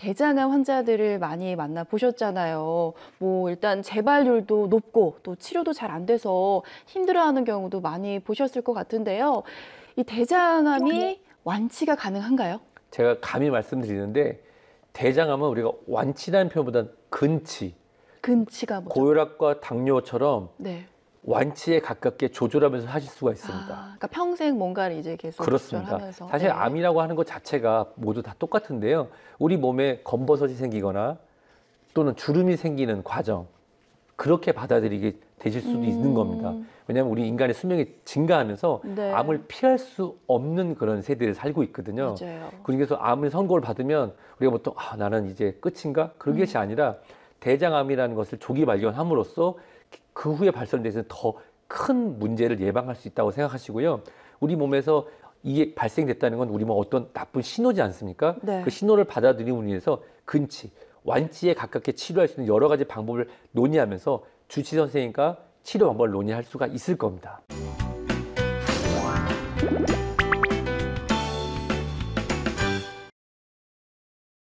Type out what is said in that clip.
대장암 환자들을 많이 만나 보셨잖아요. 뭐 일단 재발률도 높고 또 치료도 잘 안 돼서 힘들어하는 경우도 많이 보셨을 것 같은데요. 이 대장암이 네. 완치가 가능한가요? 제가 감히 말씀드리는데 대장암은 우리가 완치라는 표현보다 는 근치. 근치가 뭐죠? 고혈압과 당뇨처럼 네. 완치에 가깝게 조절하면서 하실 수가 있습니다. 아, 그러니까 평생 뭔가를 이제 계속 그렇습니다. 조절하면서. 사실 네. 암이라고 하는 것 자체가 모두 다 똑같은데요. 우리 몸에 검버섯이 생기거나 또는 주름이 생기는 과정 그렇게 받아들이게 되실 수도 음. 있는 겁니다. 왜냐하면 우리 인간의 수명이 증가하면서 네. 암을 피할 수 없는 그런 세대를 살고 있거든요. 맞아요. 그러니까 그래서 암을 선고를 받으면 우리가 보통 아, 나는 이제 끝인가 그런 음. 것이 아니라 대장암이라는 것을 조기 발견함으로써 그 후에 발생돼서더 큰 문제를 예방할 수 있다고 생각하시고요. 우리 몸에서 이게 발생됐다는 건 우리 몸 어떤 나쁜 신호지 않습니까? 네. 그 신호를 받아들이기 위해서 근치, 완치에 가깝게 치료할 수 있는 여러 가지 방법을 논의하면서 주치 선생님과 치료 방법을 논의할 수가 있을 겁니다.